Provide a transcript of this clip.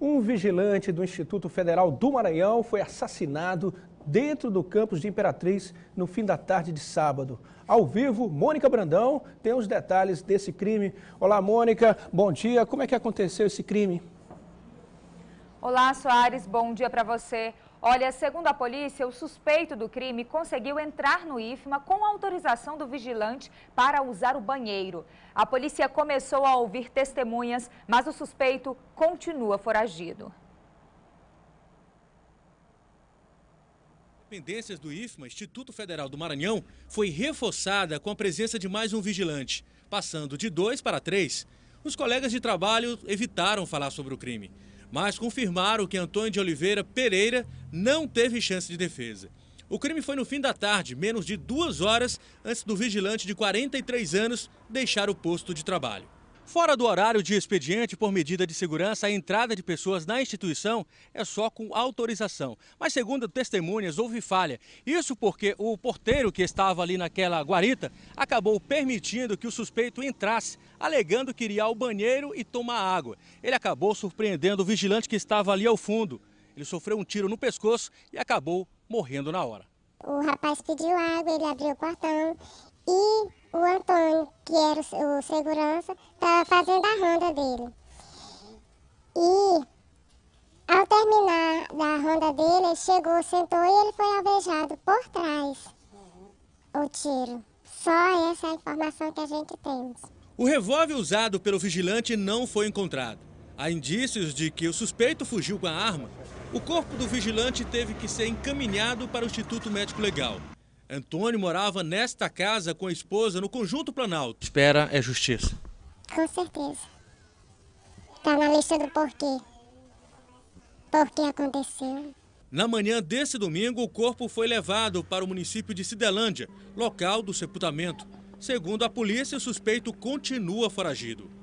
Um vigilante do Instituto Federal do Maranhão foi assassinado dentro do campus de Imperatriz no fim da tarde de sábado. Ao vivo, Mônica Brandão tem os detalhes desse crime. Olá, Mônica, bom dia. Como é que aconteceu esse crime? Olá, Soares, bom dia para você. Olha, segundo a polícia, o suspeito do crime conseguiu entrar no IFMA com autorização do vigilante para usar o banheiro. A polícia começou a ouvir testemunhas, mas o suspeito continua foragido. Dependências do IFMA, Instituto Federal do Maranhão, foi reforçada com a presença de mais um vigilante, passando de dois para três. Os colegas de trabalho evitaram falar sobre o crime mas confirmaram que Antônio de Oliveira Pereira não teve chance de defesa. O crime foi no fim da tarde, menos de duas horas antes do vigilante de 43 anos deixar o posto de trabalho. Fora do horário de expediente por medida de segurança, a entrada de pessoas na instituição é só com autorização. Mas, segundo testemunhas, houve falha. Isso porque o porteiro que estava ali naquela guarita acabou permitindo que o suspeito entrasse, alegando que iria ao banheiro e tomar água. Ele acabou surpreendendo o vigilante que estava ali ao fundo. Ele sofreu um tiro no pescoço e acabou morrendo na hora. O rapaz pediu água, ele abriu o portão e o Antônio, que era o, segurança, estava fazendo a ronda dele. E ao terminar da ronda dele, ele chegou, sentou e ele foi alvejado por trás o tiro. Só essa é a informação que a gente tem. O revólver usado pelo vigilante não foi encontrado. Há indícios de que o suspeito fugiu com a arma. O corpo do vigilante teve que ser encaminhado para o Instituto Médico Legal. Antônio morava nesta casa com a esposa no Conjunto Planalto. Espera é justiça. Com certeza. Está na lista do porquê. Por que aconteceu? Na manhã desse domingo, o corpo foi levado para o município de Cidelândia, local do sepultamento. Segundo a polícia, o suspeito continua foragido.